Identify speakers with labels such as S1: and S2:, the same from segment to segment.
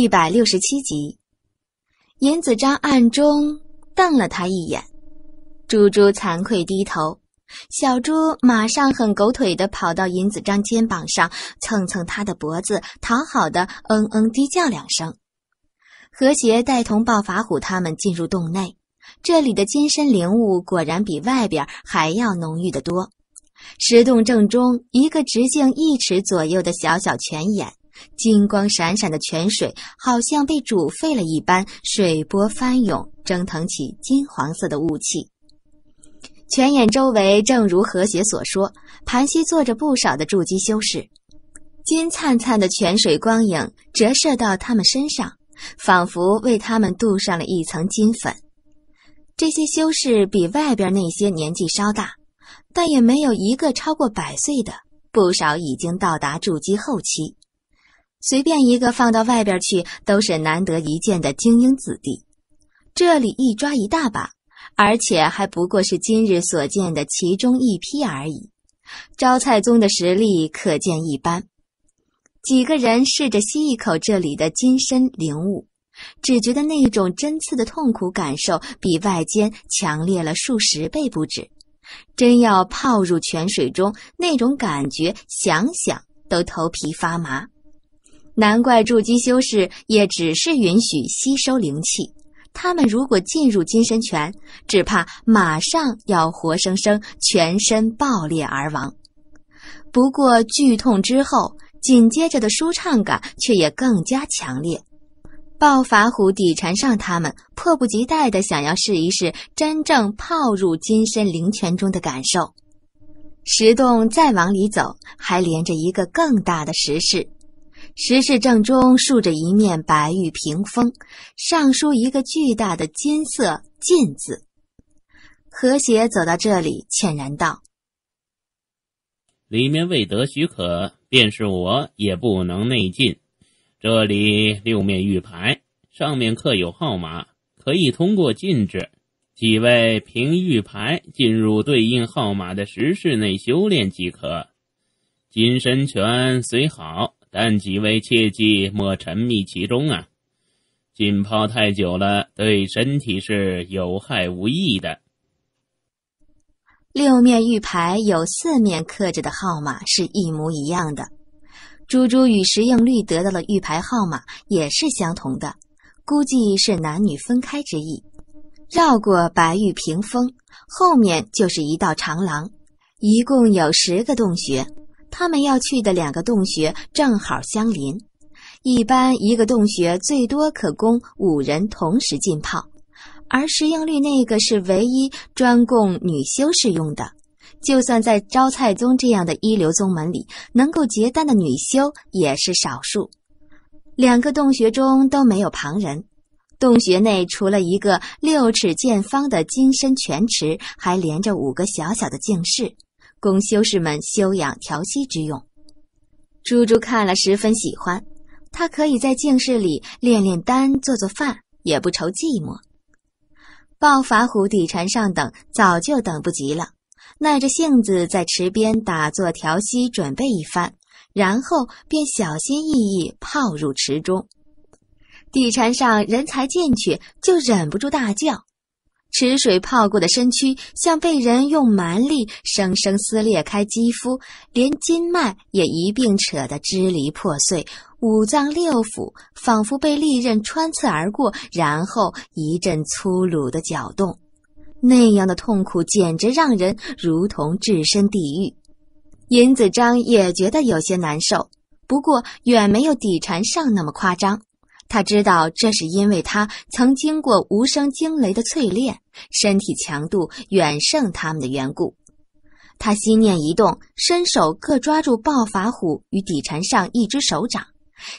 S1: 一百六十七集，尹子章暗中瞪了他一眼，猪猪惭愧低头，小猪马上很狗腿的跑到尹子章肩膀上蹭蹭他的脖子，讨好的嗯嗯低叫两声。和谐带同暴法虎他们进入洞内，这里的金身灵物果然比外边还要浓郁的多。石洞正中一个直径一尺左右的小小泉眼。金光闪闪的泉水好像被煮沸了一般，水波翻涌，蒸腾起金黄色的雾气。泉眼周围，正如何邪所说，盘膝坐着不少的筑基修士。金灿灿的泉水光影折射到他们身上，仿佛为他们镀上了一层金粉。这些修士比外边那些年纪稍大，但也没有一个超过百岁的，不少已经到达筑基后期。随便一个放到外边去，都是难得一见的精英子弟。这里一抓一大把，而且还不过是今日所见的其中一批而已。招财宗的实力可见一斑。几个人试着吸一口这里的金身灵物，只觉得那种针刺的痛苦感受比外间强烈了数十倍不止。真要泡入泉水中，那种感觉想想都头皮发麻。难怪筑基修士也只是允许吸收灵气，他们如果进入金身泉，只怕马上要活生生全身爆裂而亡。不过剧痛之后，紧接着的舒畅感却也更加强烈。暴法虎、底缠上他们迫不及待地想要试一试真正泡入金身灵泉中的感受。石洞再往里走，还连着一个更大的石室。石室正中竖着一面白玉屏风，上书一个巨大的金色“禁”字。和谐走到这里，歉然道：“里面未得许可，便是我也不能内进。这里六面玉牌，上面刻有号码，可以通过禁制。几位凭玉牌进入对应号码的石室内修炼即可。金身拳虽好。”但几位切记莫沉迷其中啊！浸泡太久了对身体是有害无益的。六面玉牌有四面刻着的号码是一模一样的，珠珠与石应绿得到的玉牌号码也是相同的，估计是男女分开之意。绕过白玉屏风，后面就是一道长廊，一共有十个洞穴。他们要去的两个洞穴正好相邻，一般一个洞穴最多可供五人同时浸泡，而石英绿那个是唯一专供女修士用的。就算在招财宗这样的一流宗门里，能够结丹的女修也是少数。两个洞穴中都没有旁人，洞穴内除了一个六尺见方的金身泉池，还连着五个小小的净室。供修士们修养调息之用。猪猪看了十分喜欢，他可以在静室里练练丹、做做饭，也不愁寂寞。暴法虎底禅上等早就等不及了，耐着性子在池边打坐调息，准备一番，然后便小心翼翼泡入池中。底禅上人才进去就忍不住大叫。池水泡过的身躯，像被人用蛮力生生撕裂开肌肤，连筋脉也一并扯得支离破碎，五脏六腑仿佛被利刃穿刺而过，然后一阵粗鲁的搅动。那样的痛苦，简直让人如同置身地狱。尹子章也觉得有些难受，不过远没有底禅上那么夸张。他知道，这是因为他曾经过无声惊雷的淬炼，身体强度远胜他们的缘故。他心念一动，伸手各抓住暴法虎与底缠上一只手掌。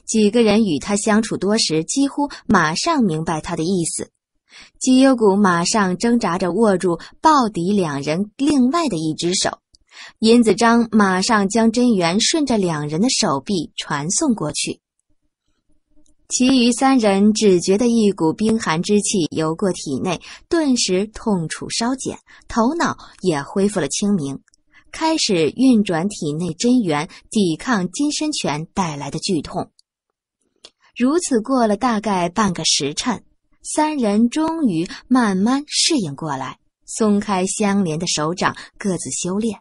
S1: 几个人与他相处多时，几乎马上明白他的意思。姬幽谷马上挣扎着握住暴底两人另外的一只手，尹子章马上将真元顺着两人的手臂传送过去。其余三人只觉得一股冰寒之气游过体内，顿时痛楚稍减，头脑也恢复了清明，开始运转体内真元，抵抗金身拳带来的剧痛。如此过了大概半个时辰，三人终于慢慢适应过来，松开相连的手掌，各自修炼。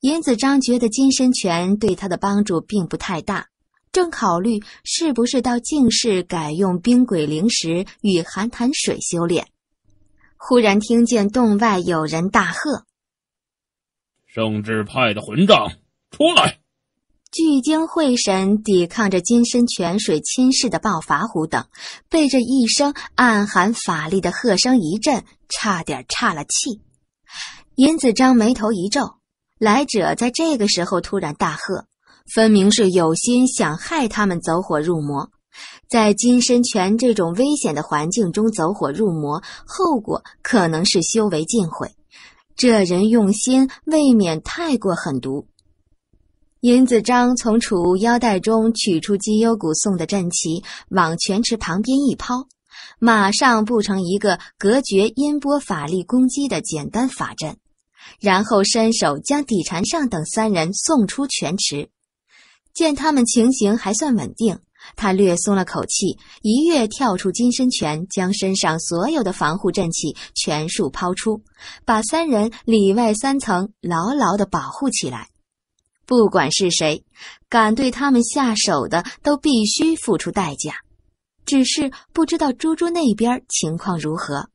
S1: 尹子章觉得金身拳对他的帮助并不太大。正考虑是不是到静室改用冰鬼灵石与寒潭水修炼，忽然听见洞外有人大喝：“圣智派的混账，出来！”聚精会神抵抗着金身泉水侵蚀的暴法虎等，被这一声暗含法力的喝声一震，差点岔了气。尹子章眉头一皱，来者在这个时候突然大喝。分明是有心想害他们走火入魔，在金身泉这种危险的环境中走火入魔，后果可能是修为尽毁。这人用心未免太过狠毒。尹子章从储物腰带中取出金幽谷送的战旗，往泉池旁边一抛，马上布成一个隔绝音波法力攻击的简单法阵，然后伸手将底禅上等三人送出泉池。见他们情形还算稳定，他略松了口气，一跃跳出金身拳，将身上所有的防护阵气全数抛出，把三人里外三层牢牢的保护起来。不管是谁，敢对他们下手的，都必须付出代价。只是不知道猪猪那边情况如何。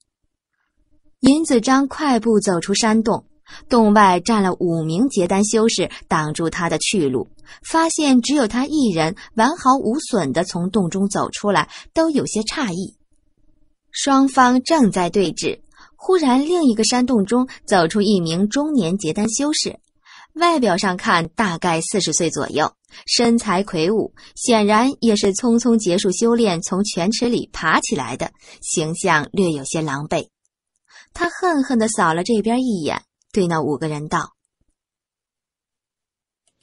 S1: 尹子章快步走出山洞。洞外站了五名结丹修士，挡住他的去路。发现只有他一人完好无损地从洞中走出来，都有些诧异。双方正在对峙，忽然另一个山洞中走出一名中年结丹修士，外表上看大概四十岁左右，身材魁梧，显然也是匆匆结束修炼，从泉池里爬起来的，形象略有些狼狈。他恨恨地扫了这边一眼。对那五个人道：“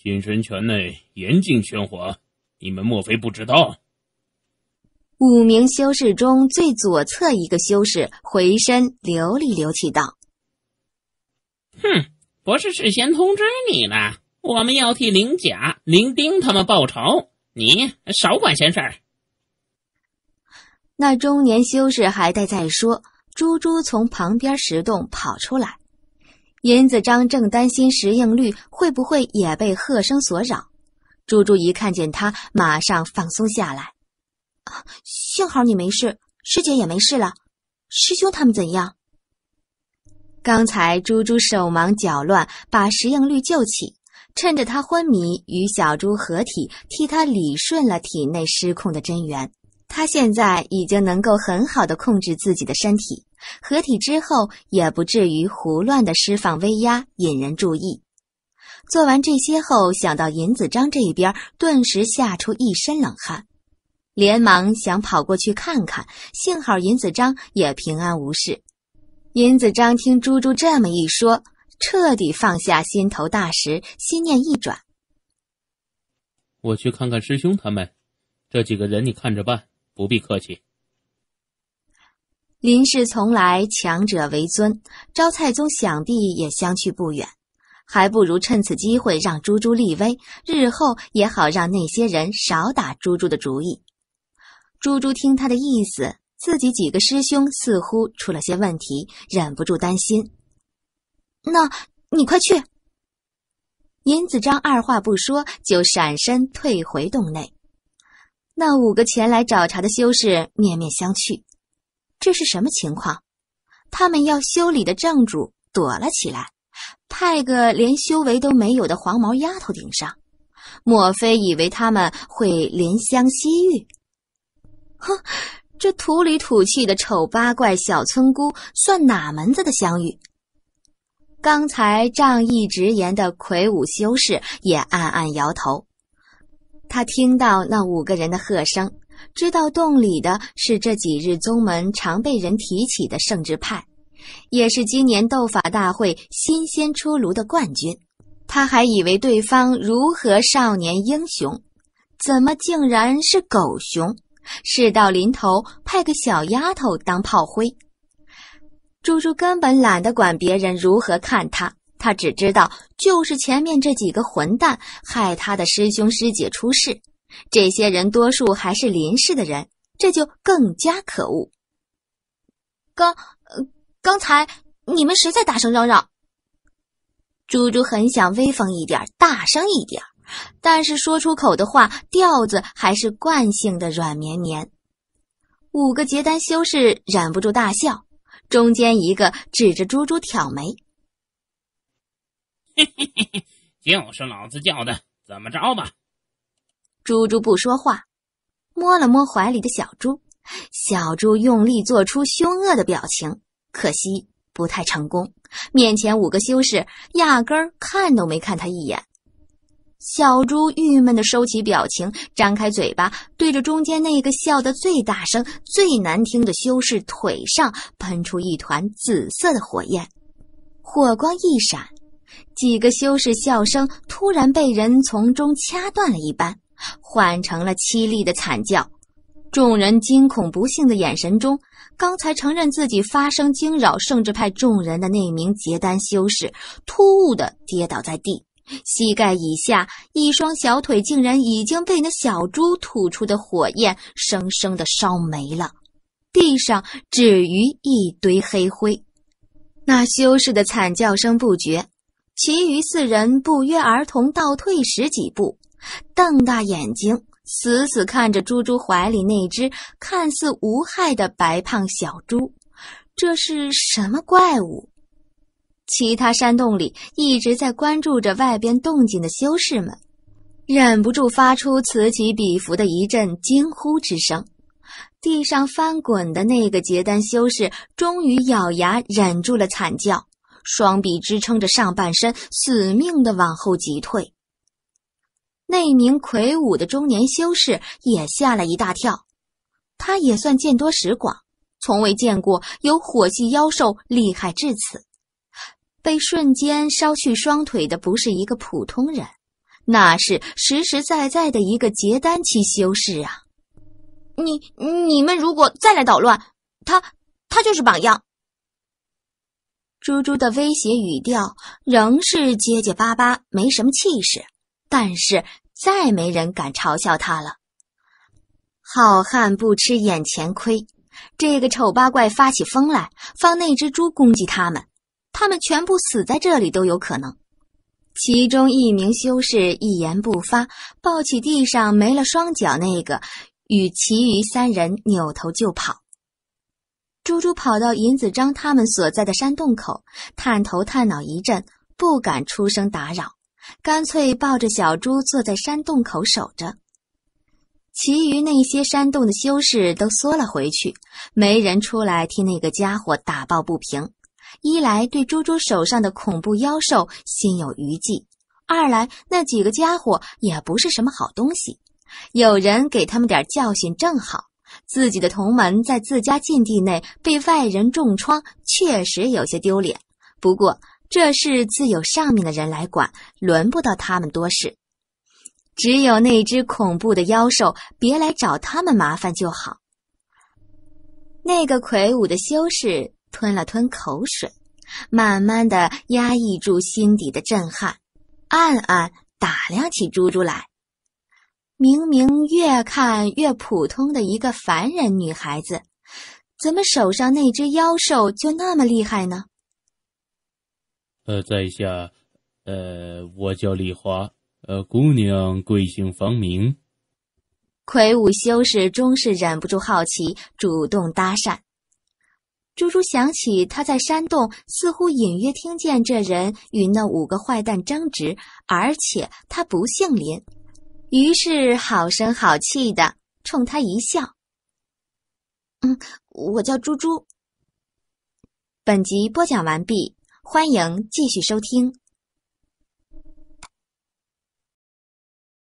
S1: 金神泉内严禁喧哗，你们莫非不知道？”五名修士中最左侧一个修士回身流里流气道：“哼，不是事先通知你了？我们要替灵甲、灵丁他们报仇，你少管闲事儿。”那中年修士还待再说，猪猪从旁边石洞跑出来。银子章正担心石应绿会不会也被鹤声所扰，猪猪一看见他，马上放松下来。啊，幸好你没事，师姐也没事了。师兄他们怎样？刚才猪猪手忙脚乱把石应绿救起，趁着他昏迷，与小猪合体，替他理顺了体内失控的真元。他现在已经能够很好的控制自己的身体。合体之后，也不至于胡乱的释放威压，引人注意。做完这些后，想到尹子章这边，顿时吓出一身冷汗，连忙想跑过去看看。幸好尹子章也平安无事。尹子章听珠珠这么一说，彻底放下心头大石，心念一转：“我去看看师兄他们，这几个人你看着办，不必客气。”林氏从来强者为尊，招蔡宗想必也相去不远，还不如趁此机会让珠珠立威，日后也好让那些人少打珠珠的主意。珠珠听他的意思，自己几个师兄似乎出了些问题，忍不住担心。那你快去！尹子章二话不说，就闪身退回洞内。那五个前来找茬的修士面面相觑。这是什么情况？他们要修理的正主躲了起来，派个连修为都没有的黄毛丫头顶上，莫非以为他们会怜香惜玉？哼，这土里土气的丑八怪小村姑算哪门子的香玉？刚才仗义直言的魁梧修士也暗暗摇头，他听到那五个人的喝声。知道洞里的是这几日宗门常被人提起的圣智派，也是今年斗法大会新鲜出炉的冠军。他还以为对方如何少年英雄，怎么竟然是狗熊？事到临头派个小丫头当炮灰。猪猪根本懒得管别人如何看他，他只知道就是前面这几个混蛋害他的师兄师姐出事。这些人多数还是林氏的人，这就更加可恶。刚刚才你们谁在大声嚷嚷？猪猪很想威风一点，大声一点，但是说出口的话调子还是惯性的软绵绵。五个结丹修士忍不住大笑，中间一个指着猪猪挑眉：“嘿嘿嘿嘿，就是老子叫的，怎么着吧？”猪猪不说话，摸了摸怀里的小猪。小猪用力做出凶恶的表情，可惜不太成功。面前五个修士压根儿看都没看他一眼。小猪郁闷的收起表情，张开嘴巴对着中间那个笑得最大声、最难听的修士腿上喷出一团紫色的火焰。火光一闪，几个修士笑声突然被人从中掐断了一般。换成了凄厉的惨叫，众人惊恐不幸的眼神中，刚才承认自己发声惊扰圣智派众人的那名结丹修士突兀的跌倒在地，膝盖以下，一双小腿竟然已经被那小猪吐出的火焰生生的烧没了，地上只余一堆黑灰。那修士的惨叫声不绝，其余四人不约而同倒退十几步。瞪大眼睛，死死看着猪猪怀里那只看似无害的白胖小猪，这是什么怪物？其他山洞里一直在关注着外边动静的修士们，忍不住发出此起彼伏的一阵惊呼之声。地上翻滚的那个结丹修士，终于咬牙忍住了惨叫，双臂支撑着上半身，死命的往后急退。那名魁梧的中年修士也吓了一大跳，他也算见多识广，从未见过有火系妖兽厉害至此。被瞬间烧去双腿的不是一个普通人，那是实实在在的一个结丹期修士啊！你你们如果再来捣乱，他他就是榜样。猪猪的威胁语调仍是结结巴巴，没什么气势，但是。再没人敢嘲笑他了。好汉不吃眼前亏，这个丑八怪发起疯来，放那只猪攻击他们，他们全部死在这里都有可能。其中一名修士一言不发，抱起地上没了双脚那个，与其余三人扭头就跑。猪猪跑到尹子章他们所在的山洞口，探头探脑一阵，不敢出声打扰。干脆抱着小猪坐在山洞口守着，其余那些山洞的修士都缩了回去，没人出来替那个家伙打抱不平。一来对猪猪手上的恐怖妖兽心有余悸，二来那几个家伙也不是什么好东西，有人给他们点教训正好。自己的同门在自家禁地内被外人重创，确实有些丢脸。不过。这事自有上面的人来管，轮不到他们多事。只有那只恐怖的妖兽别来找他们麻烦就好。那个魁梧的修士吞了吞口水，慢慢的压抑住心底的震撼，暗暗打量起猪猪来。明明越看越普通的一个凡人女孩子，怎么手上那只妖兽就那么厉害呢？呃，在下，呃，我叫李华。呃，姑娘贵姓芳名？魁梧修士终是忍不住好奇，主动搭讪。猪猪想起他在山洞，似乎隐约听见这人与那五个坏蛋争执，而且他不姓林，于是好声好气的冲他一笑。嗯，我叫猪猪。本集播讲完毕。欢迎继续收听。